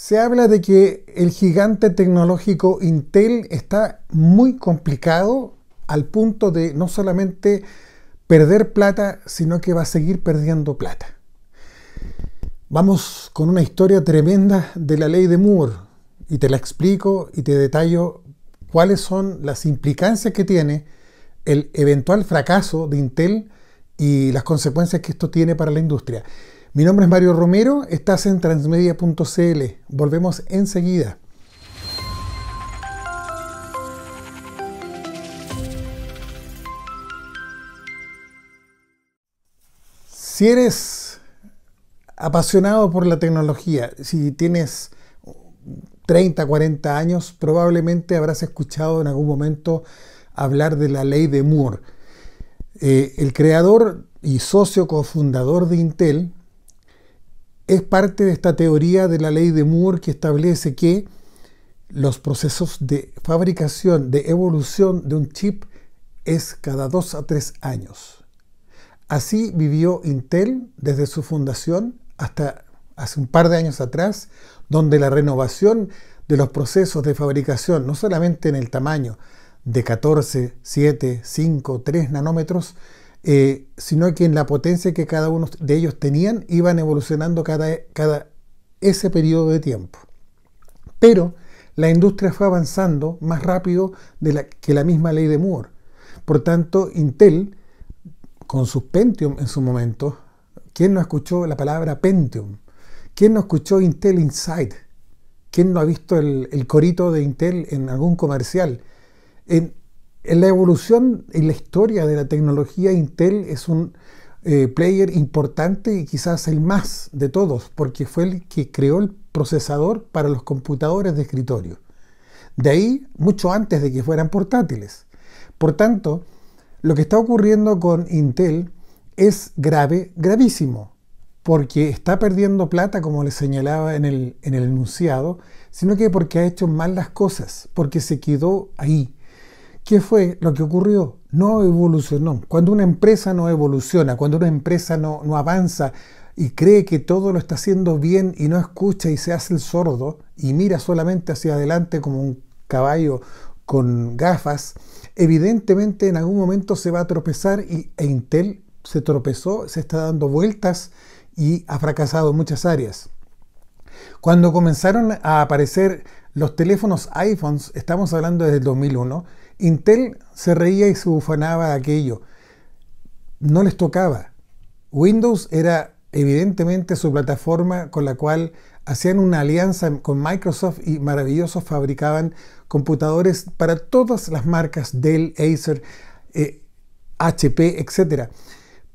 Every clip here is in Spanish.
Se habla de que el gigante tecnológico Intel está muy complicado al punto de no solamente perder plata, sino que va a seguir perdiendo plata. Vamos con una historia tremenda de la ley de Moore y te la explico y te detallo cuáles son las implicancias que tiene el eventual fracaso de Intel y las consecuencias que esto tiene para la industria. Mi nombre es Mario Romero, estás en transmedia.cl. Volvemos enseguida. Si eres apasionado por la tecnología, si tienes 30, 40 años, probablemente habrás escuchado en algún momento hablar de la ley de Moore. Eh, el creador y socio cofundador de Intel, es parte de esta teoría de la ley de Moore que establece que los procesos de fabricación, de evolución de un chip es cada dos a tres años. Así vivió Intel desde su fundación hasta hace un par de años atrás, donde la renovación de los procesos de fabricación, no solamente en el tamaño de 14, 7, 5, 3 nanómetros, eh, sino que en la potencia que cada uno de ellos tenían iban evolucionando cada, ese periodo de tiempo. Pero la industria fue avanzando más rápido que la misma ley de Moore. Por tanto, Intel, con sus Pentium en su momento, ¿quién no escuchó la palabra Pentium? ¿Quién no escuchó Intel Inside? ¿Quién no ha visto el, corito de Intel en algún comercial? En la evolución y la historia de la tecnología, Intel es un eh, player importante y quizás el más de todos, porque fue el que creó el procesador para los computadores de escritorio. De ahí, mucho antes de que fueran portátiles. Por tanto, lo que está ocurriendo con Intel es grave, gravísimo, porque está perdiendo plata, como les señalaba en el enunciado, sino que porque ha hecho mal las cosas, porque se quedó ahí, ¿Qué fue lo que ocurrió? No evolucionó. Cuando una empresa no evoluciona, cuando una empresa no, avanza y cree que todo lo está haciendo bien y no escucha y se hace el sordo y mira solamente hacia adelante como un caballo con gafas, evidentemente en algún momento se va a tropezar y, e Intel se tropezó, se está dando vueltas y ha fracasado en muchas áreas. Cuando comenzaron a aparecer los teléfonos iPhones, estamos hablando desde el 2001, Intel se reía y se bufanaba de aquello. No les tocaba. Windows era evidentemente su plataforma con la cual hacían una alianza con Microsoft y maravillosos fabricaban computadores para todas las marcas Dell, Acer, HP, eh, etc.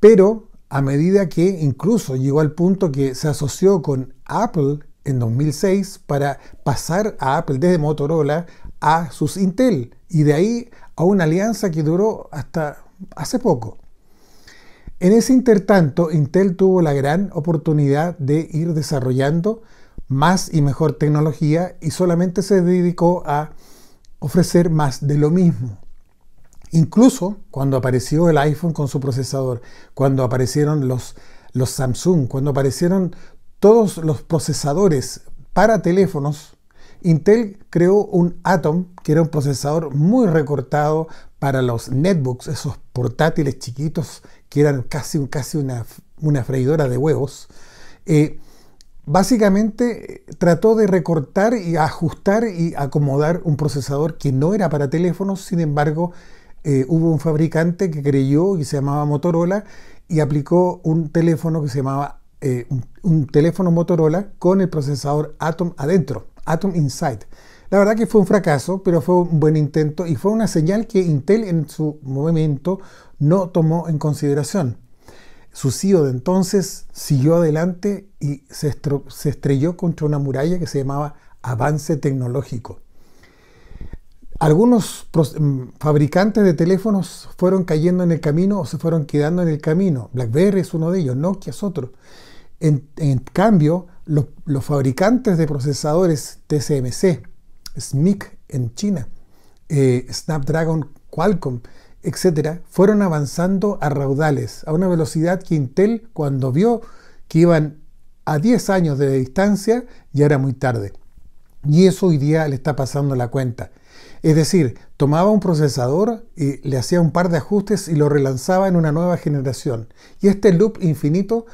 Pero a medida que incluso llegó al punto que se asoció con Apple en 2006 para pasar a Apple desde Motorola a sus Intel y de ahí a una alianza que duró hasta hace poco. En ese intertanto, Intel tuvo la gran oportunidad de ir desarrollando más y mejor tecnología y solamente se dedicó a ofrecer más de lo mismo. Incluso cuando apareció el iPhone con su procesador, cuando aparecieron los, los Samsung, cuando aparecieron todos los procesadores para teléfonos, Intel creó un Atom, que era un procesador muy recortado para los netbooks, esos portátiles chiquitos que eran casi, casi una, una freidora de huevos. Eh, básicamente eh, trató de recortar y ajustar y acomodar un procesador que no era para teléfonos, sin embargo, eh, hubo un fabricante que creyó y se llamaba Motorola y aplicó un teléfono que se llamaba eh, un, teléfono Motorola con el procesador Atom adentro, Atom Inside. La verdad que fue un fracaso, pero fue un buen intento y fue una señal que Intel en su movimiento no tomó en consideración. Su CEO de entonces siguió adelante y se estrelló contra una muralla que se llamaba avance tecnológico. Algunos mm, fabricantes de teléfonos fueron cayendo en el camino o se fueron quedando en el camino. BlackBerry es uno de ellos, Nokia es otro. En, cambio, los, fabricantes de procesadores TSMC, SMIC en China, eh, Snapdragon, Qualcomm, etc., fueron avanzando a raudales, a una velocidad que Intel, cuando vio que iban a 10 años de distancia, ya era muy tarde. Y eso hoy día le está pasando la cuenta. Es decir, tomaba un procesador y le hacía un par de ajustes y lo relanzaba en una nueva generación. Y este loop infinito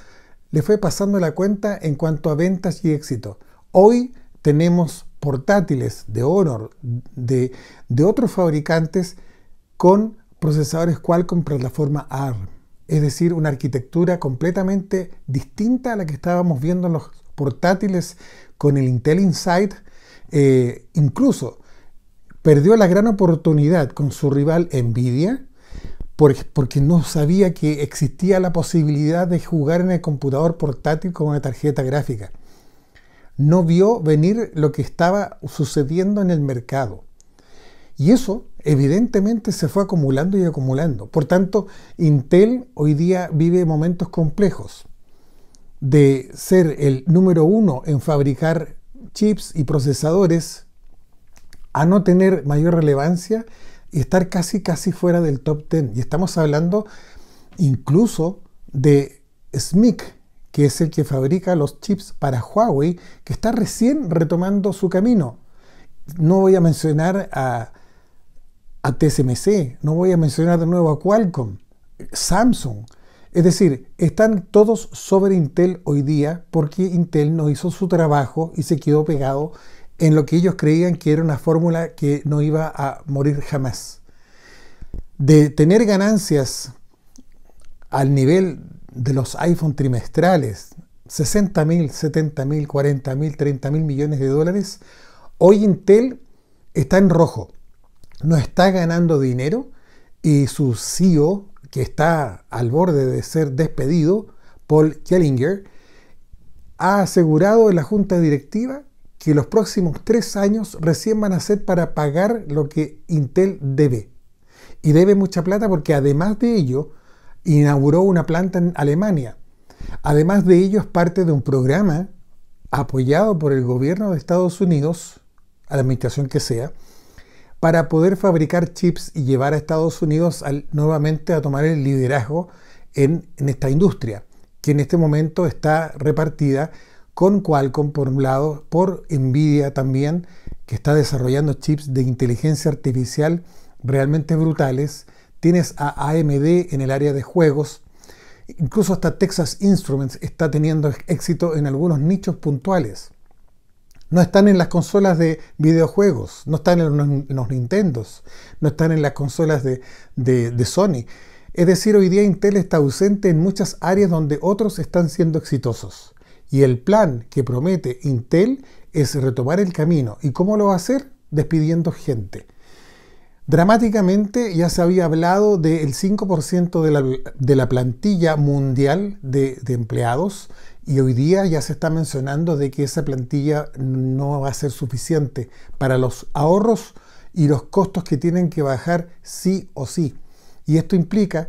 le fue pasando la cuenta en cuanto a ventas y éxito. Hoy tenemos portátiles de Honor, de, otros fabricantes con procesadores Qualcomm plataforma ARM. Es decir, una arquitectura completamente distinta a la que estábamos viendo en los portátiles con el Intel Inside. Eh, incluso perdió la gran oportunidad con su rival Nvidia porque no sabía que existía la posibilidad de jugar en el computador portátil con una tarjeta gráfica. No vio venir lo que estaba sucediendo en el mercado. Y eso evidentemente se fue acumulando y acumulando. Por tanto, Intel hoy día vive momentos complejos de ser el número uno en fabricar chips y procesadores a no tener mayor relevancia y estar casi, casi fuera del top 10. Y estamos hablando incluso de SMIC, que es el que fabrica los chips para Huawei, que está recién retomando su camino. No voy a mencionar a, a TSMC, no voy a mencionar de nuevo a Qualcomm, Samsung. Es decir, están todos sobre Intel hoy día porque Intel no hizo su trabajo y se quedó pegado en lo que ellos creían que era una fórmula que no iba a morir jamás. De tener ganancias al nivel de los iPhone trimestrales, 60 mil, 70 mil, 40 mil, 30 mil millones de dólares, hoy Intel está en rojo, no está ganando dinero y su CEO, que está al borde de ser despedido, Paul Kellinger, ha asegurado en la junta directiva que los próximos tres años recién van a ser para pagar lo que Intel debe. Y debe mucha plata porque además de ello inauguró una planta en Alemania. Además de ello es parte de un programa apoyado por el gobierno de Estados Unidos, a la administración que sea, para poder fabricar chips y llevar a Estados Unidos nuevamente a tomar el liderazgo en, en esta industria, que en este momento está repartida con Qualcomm por un lado, por Nvidia también, que está desarrollando chips de inteligencia artificial realmente brutales. Tienes a AMD en el área de juegos. Incluso hasta Texas Instruments está teniendo éxito en algunos nichos puntuales. No están en las consolas de videojuegos, no están en los, Nintendos, no están en las consolas de Sony. Es decir, hoy día Intel está ausente en muchas áreas donde otros están siendo exitosos. Y el plan que promete Intel es retomar el camino. ¿Y cómo lo va a hacer? Despidiendo gente. Dramáticamente ya se había hablado del 5% de la, plantilla mundial de empleados y hoy día ya se está mencionando de que esa plantilla no va a ser suficiente para los ahorros y los costos que tienen que bajar sí o sí. Y esto implica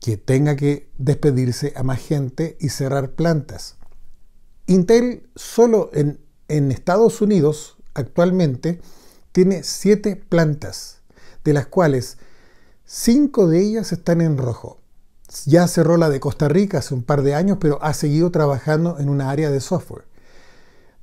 que tenga que despedirse a más gente y cerrar plantas. Intel solo en, Estados Unidos actualmente tiene siete plantas, de las cuales cinco de ellas están en rojo. Ya cerró la de Costa Rica hace un par de años, pero ha seguido trabajando en una área de software.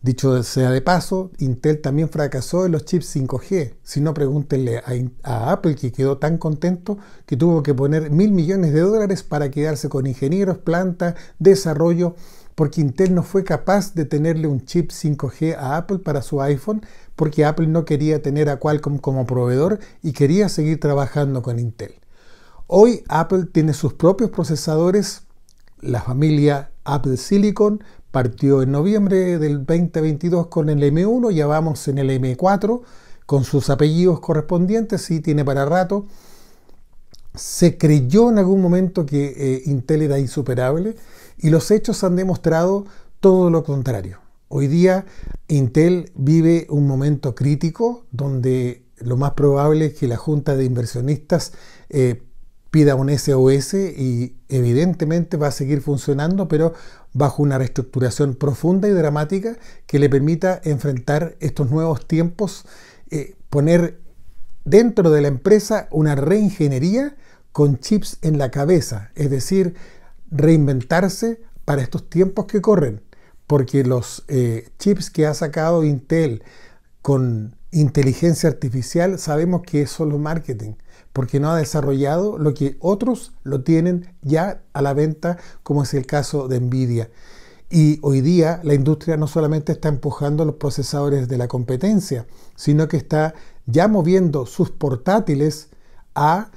Dicho sea de paso, Intel también fracasó en los chips 5G. Si no, pregúntenle a, Apple que quedó tan contento que tuvo que poner mil millones de dólares para quedarse con ingenieros, plantas, desarrollo porque Intel no fue capaz de tenerle un chip 5G a Apple para su iPhone, porque Apple no quería tener a Qualcomm como proveedor y quería seguir trabajando con Intel. Hoy Apple tiene sus propios procesadores, la familia Apple Silicon partió en noviembre del 2022 con el M1, ya vamos en el M4 con sus apellidos correspondientes, sí tiene para rato. Se creyó en algún momento que eh, Intel era insuperable y los hechos han demostrado todo lo contrario. Hoy día Intel vive un momento crítico donde lo más probable es que la Junta de Inversionistas eh, pida un SOS y evidentemente va a seguir funcionando, pero bajo una reestructuración profunda y dramática que le permita enfrentar estos nuevos tiempos, eh, poner dentro de la empresa una reingeniería con chips en la cabeza, es decir, reinventarse para estos tiempos que corren, porque los eh, chips que ha sacado Intel con inteligencia artificial sabemos que es solo marketing, porque no ha desarrollado lo que otros lo tienen ya a la venta, como es el caso de Nvidia. Y hoy día la industria no solamente está empujando los procesadores de la competencia, sino que está ya moviendo sus portátiles a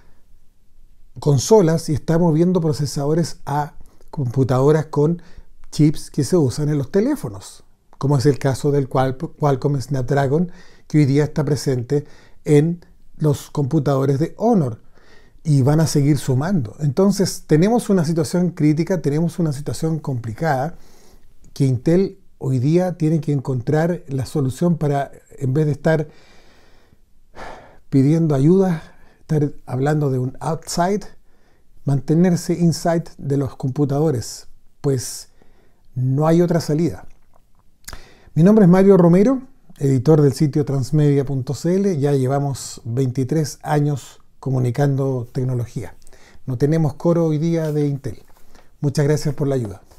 consolas y está moviendo procesadores a computadoras con chips que se usan en los teléfonos, como es el caso del Qualcomm Snapdragon, que hoy día está presente en los computadores de Honor y van a seguir sumando. Entonces tenemos una situación crítica, tenemos una situación complicada que Intel hoy día tiene que encontrar la solución para, en vez de estar pidiendo ayuda estar hablando de un outside, mantenerse inside de los computadores, pues no hay otra salida. Mi nombre es Mario Romero, editor del sitio transmedia.cl, ya llevamos 23 años comunicando tecnología. No tenemos coro hoy día de Intel. Muchas gracias por la ayuda.